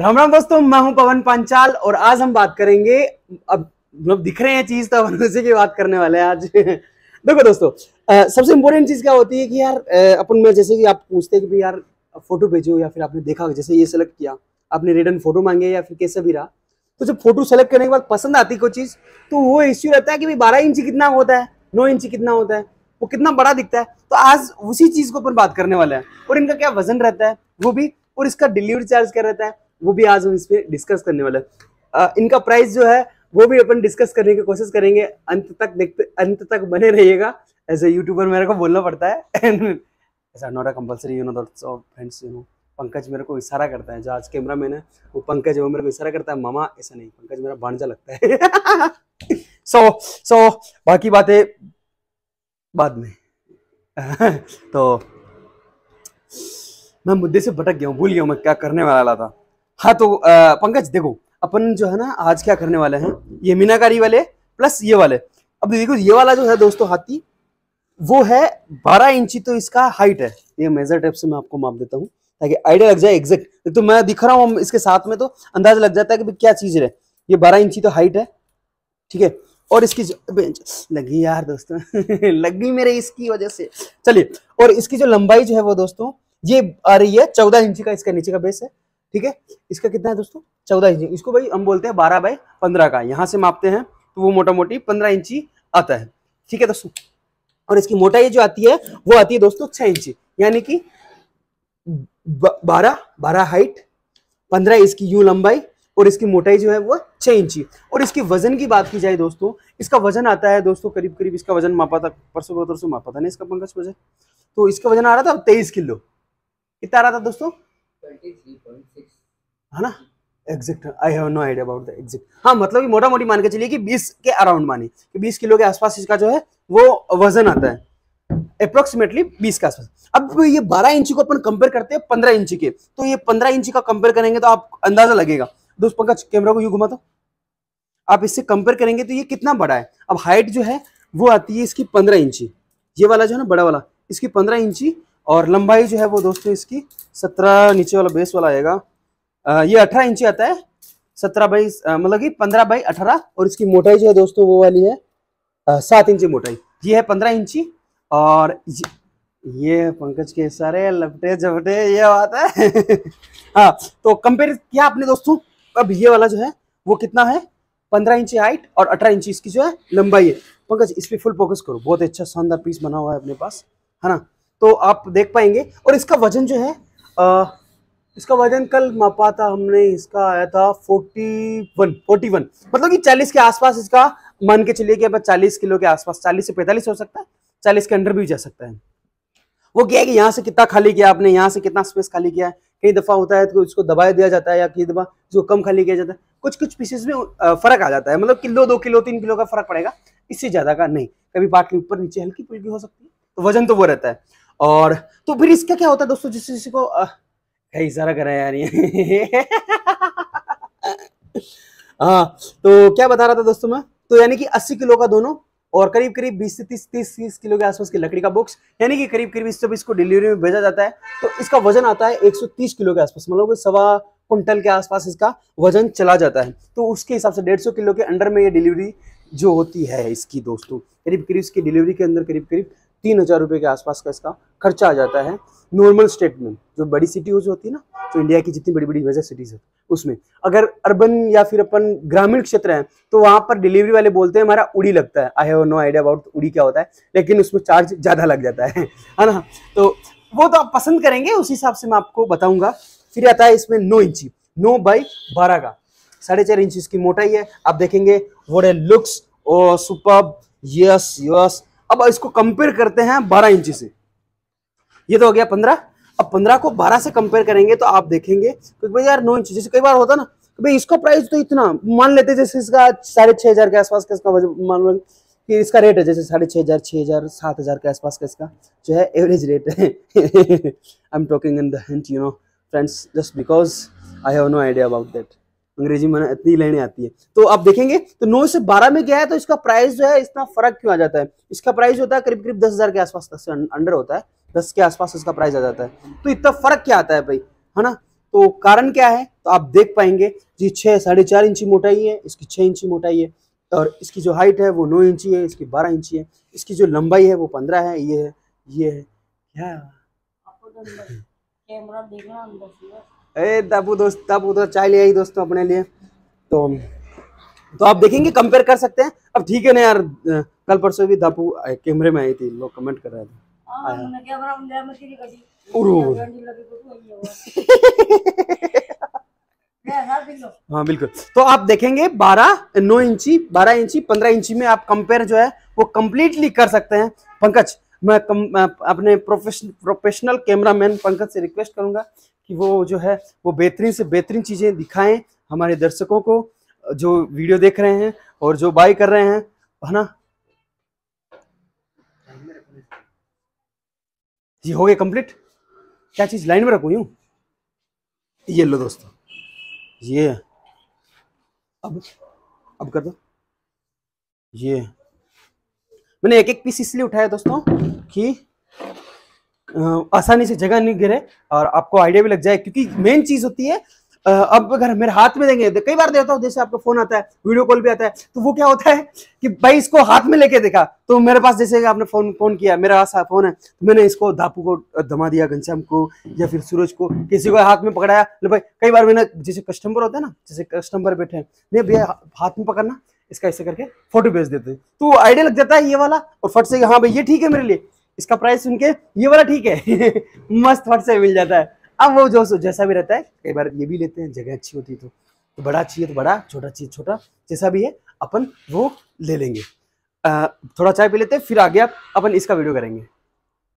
राम राम दोस्तों मैं हूं पवन पांचाल और आज हम बात करेंगे अब मतलब दिख रहे हैं चीज तो अपन उसी की बात करने वाले हैं आज देखो दोस्तों आ, सबसे इंपॉर्टेंट चीज क्या होती है कि यार अपन में जैसे कि आप पूछते हैं कि भाई यार फोटो भेजो या फिर आपने देखा जैसे ये सेलेक्ट किया आपने रिटर्न फोटो मांगे या फिर कैसे भी रहा तो जब फोटो सेलेक्ट करने के बाद पसंद आती कोई चीज तो वो इश्यू रहता है कि भाई बारह इंच कितना होता है नौ इंच कितना होता है वो कितना बड़ा दिखता है तो आज उसी चीज को अपन बात करने वाले हैं और इनका क्या वजन रहता है वो भी और इसका डिलीवरी चार्ज क्या रहता है वो भी आज हम इस पर डिस्कस करने वाले इनका प्राइस जो है वो भी अपन डिस्कस करने की कोशिश करेंगे अंत तक देखते अंत तक बने रहिएगा एज ए यूट्यूबर मेरे को बोलना पड़ता है ऐसा compulsory you know friends you know Pankaj मेरे को इशारा करता है जो आज कैमरा मैन है वो पंकज वो मेरे को इशारा करता है मामा ऐसा नहीं पंकज मेरा भांजा लगता है सो सो बाकी बातें बाद में तो मैं मुद्दे से भटक गया हूँ भूल गया हूँ मैं क्या करने वाला था हाँ तो पंकज देखो अपन जो है ना आज क्या करने वाले हैं ये मीनाकारी वाले प्लस ये वाले अब देखो ये वाला जो है दोस्तों हाथी वो है बारह इंची तो इसका हाइट है ये मेजर टेप से मैं आपको माप देता हूँ ताकि आइडिया लग जाए एग्जैक्ट तो मैं दिख रहा हूँ इसके साथ में तो अंदाज लग जाता है कि क्या चीज है ये बारह इंची तो हाइट है ठीक है और इसकी लगी यार दोस्तों लगी मेरे इसकी वजह से चलिए और इसकी जो लंबाई जो है वो दोस्तों ये आ रही है चौदह इंची का इसका नीचे का बेस है ठीक है इसका कितना है दोस्तों चौदह इंची इसको भाई हम बोलते हैं बारह बाय पंद्रह का यहाँ से मापते हैं तो वो मोटा मोटी पंद्रह इंची आता है ठीक है दोस्तों और इसकी मोटाई जो आती है वो आती है दोस्तों छह इंची यानी कि बारह बारह हाइट पंद्रह इसकी यू लंबाई और इसकी मोटाई जो है वो छह इंची और इसकी वजन की बात की जाए दोस्तों इसका वजन आता है दोस्तों करीब करीब इसका वजन मापा था परसों परसों तो मापा था ना इसका पंकज वजन तो इसका वजन आ रहा था तेईस किलो कितना आ रहा था दोस्तों है ना exact I have no idea about the exact हाँ मतलब मोटा मोटी मान के चलिए कि 20 के अराउंड माने कि 20 किलो के आसपास इसका जो है वो वजन आता है अप्रोक्सीमेटली 20 के आसपास अब तो ये 12 इंच को अपन कंपेयर करते हैं 15 इंच के तो ये 15 इंच का कंपेयर करेंगे तो आप अंदाजा लगेगा दोस्त पंकज कैमरा को यू घुमा दो आप इससे कंपेयर करेंगे तो ये कितना बड़ा है अब हाइट जो है वो आती है इसकी पंद्रह इंची ये वाला जो है ना बड़ा वाला इसकी पंद्रह इंची और लंबाई जो है वो दोस्तों इसकी सत्रह नीचे वाला बेस वाला आएगा आ, ये अठारह इंची आता है सत्रह बाई मतलब कि पंद्रह बाई अठारह और इसकी मोटाई जो है दोस्तों वो वाली है सात इंची मोटाई ये है पंद्रह इंची और ये पंकज के सारे लपटे झपटे ये बात है हाँ तो कंपेयर किया आपने दोस्तों अब ये वाला जो है वो कितना है पंद्रह इंची हाइट और अठारह इंची इसकी जो है लंबाई है पंकज इस पर फुल फोकस करो बहुत अच्छा शानदार पीस बना हुआ है अपने पास है ना तो आप देख पाएंगे और इसका वजन जो है आ, इसका वजन कल मापा था हमने इसका आया था 41 41 मतलब कि 40 के आसपास इसका मान के चलिए कि अब 40 किलो के आसपास 40 से 45 हो सकता है 40 के अंडर भी जा सकता है वो क्या है कि यहाँ से कितना खाली किया आपने यहाँ से कितना स्पेस खाली किया है कई दफ़ा होता है तो इसको दबाया दिया जाता है या कई दफ़ा इसको कम खाली किया जाता है कुछ कुछ पीसेस में फर्क आ जाता है मतलब किलो दो किलो तीन किलो का फर्क पड़ेगा इससे ज़्यादा का नहीं कभी बाटली ऊपर नीचे हल्की फुल्की हो सकती है तो वजन तो वो रहता है और तो फिर इसका क्या होता है दोस्तों जिस किसी को कहीं सारा करा यार हाँ तो क्या बता रहा था दोस्तों मैं तो यानी कि 80 किलो का दोनों और करीब करीब 20 से 30 30 तीस किलो के आसपास की लकड़ी का बॉक्स यानी कि करीब करीब इससे इसको डिलीवरी में भेजा जाता है तो इसका वजन आता है 130 किलो के आसपास मतलब सवा कुंटल के आसपास इसका वजन चला जाता है तो उसके हिसाब से 150 किलो के अंडर में ये डिलीवरी जो होती है इसकी दोस्तों करीब करीब इसकी डिलीवरी के अंदर करीब करीब तीन हज़ार रुपये के आसपास का इसका खर्चा आ जाता है नॉर्मल स्टेट में जो बड़ी सिटी होती है ना जो इंडिया की जितनी बड़ी बड़ी मेजर सिटीज़ है उसमें अगर अर्बन या फिर अपन ग्रामीण क्षेत्र है तो वहां पर डिलीवरी वाले बोलते हैं हमारा उड़ी लगता है I have no idea about Uri क्या होता है लेकिन उसमें चार्ज ज़्यादा लग जाता है है ना तो वो तो आप पसंद करेंगे उस हिसाब से मैं आपको बताऊंगा फिर आता है इसमें नौ इंची नौ बाई बारह का साढ़े चार इंच इसकी मोटाई है आप देखेंगे what looks oh super yes yes अब इसको कंपेयर करते हैं बारह इंची से ये तो हो गया पंद्रह अब पंद्रह को बारह से कंपेयर करेंगे तो आप देखेंगे क्योंकि भाई यार नौ इंच जैसे कई बार होता ना भाई इसका प्राइस तो इतना मान लेते जैसे इसका साढ़े छह हजार के आसपास का इसका मान लो कि इसका रेट है जैसे साढ़े छः हजार छह हजार सात हजार के आसपास का इसका जो है एवरेज रेट है I am talking in the hint you know friends just because I have no idea about that अंग्रेजी में इतनी लाइनें आती है तो आप देखेंगे तो नौ से बारह में गया है तो इसका प्राइस जो है इतना फर्क क्यों आ जाता है इसका प्राइस होता है करीब करीब दस के आसपास दस अंडर होता है दस के आसपास इसका प्राइस आ जाता है तो इतना फर्क क्या आता है भाई है ना तो कारण क्या है तो आप देख पाएंगे जी छः साढ़े चार इंची मोटाई है इसकी छः इंची मोटाई है और इसकी जो हाइट है वो नौ इंची है इसकी बारह इंची है इसकी जो लंबाई है वो पंद्रह है ये है ये है क्या कैमरा तो देखना अंदर दाबू दोस्त दाबू दोस्त तो चाय ले आई दोस्तों अपने लिए तो तो आप देखेंगे कंपेयर कर सकते हैं अब ठीक है ना यार कल परसों भी दापू कैमरे में आई थी लोग कमेंट कर रहे थे हाँ, हाँ बिल्कुल तो आप देखेंगे 12 नौ इंची 12 इंची 15 इंची में आप कंपेयर जो है वो कंप्लीटली कर सकते हैं पंकज मैं कम, अपने प्रोफेशन, प्रोफेशनल कैमरामैन पंकज से रिक्वेस्ट करूंगा कि वो जो है वो बेहतरीन से बेहतरीन चीज़ें दिखाएं हमारे दर्शकों को जो वीडियो देख रहे हैं और जो बाय कर रहे हैं है ना जी हो गए कंप्लीट क्या चीज़ लाइन में रखूँ यूँ ये लो दोस्तों ये अब अब कर दो ये मैंने एक एक पीस इसलिए उठाया दोस्तों कि आसानी से जगह नहीं गिरे और आपको आइडिया भी लग जाए क्योंकि मेन चीज होती है अब अगर मेरे हाथ में देंगे कई बार देता हूँ जैसे आपका फोन आता है वीडियो कॉल भी आता है तो वो क्या होता है कि भाई इसको हाथ में लेके देखा तो मेरे पास जैसे आपने फोन फोन किया मेरा हाथ फोन है तो मैंने इसको धापू को धमा दिया घनश्याम को या फिर सूरज को किसी को हाथ में पकड़ाया लो भाई कई बार मैंने जैसे कस्टमर होता है ना जैसे कस्टमर बैठे हैं नहीं भैया हाथ में पकड़ना इसका ऐसे करके फोटो भेज देते तो आइडिया लग जाता है ये वाला और फट से हाँ भाई ये ठीक है मेरे लिए इसका प्राइस सुन के ये वाला ठीक है मस्त फट से मिल जाता है अब वो जो जैसा भी रहता है कई बार ये भी लेते हैं जगह अच्छी होती है तो, तो बड़ा चाहिए तो बड़ा छोटा चाहिए छोटा जैसा भी है अपन वो ले लेंगे आ, थोड़ा चाय पी लेते हैं फिर आगे आप अपन इसका वीडियो करेंगे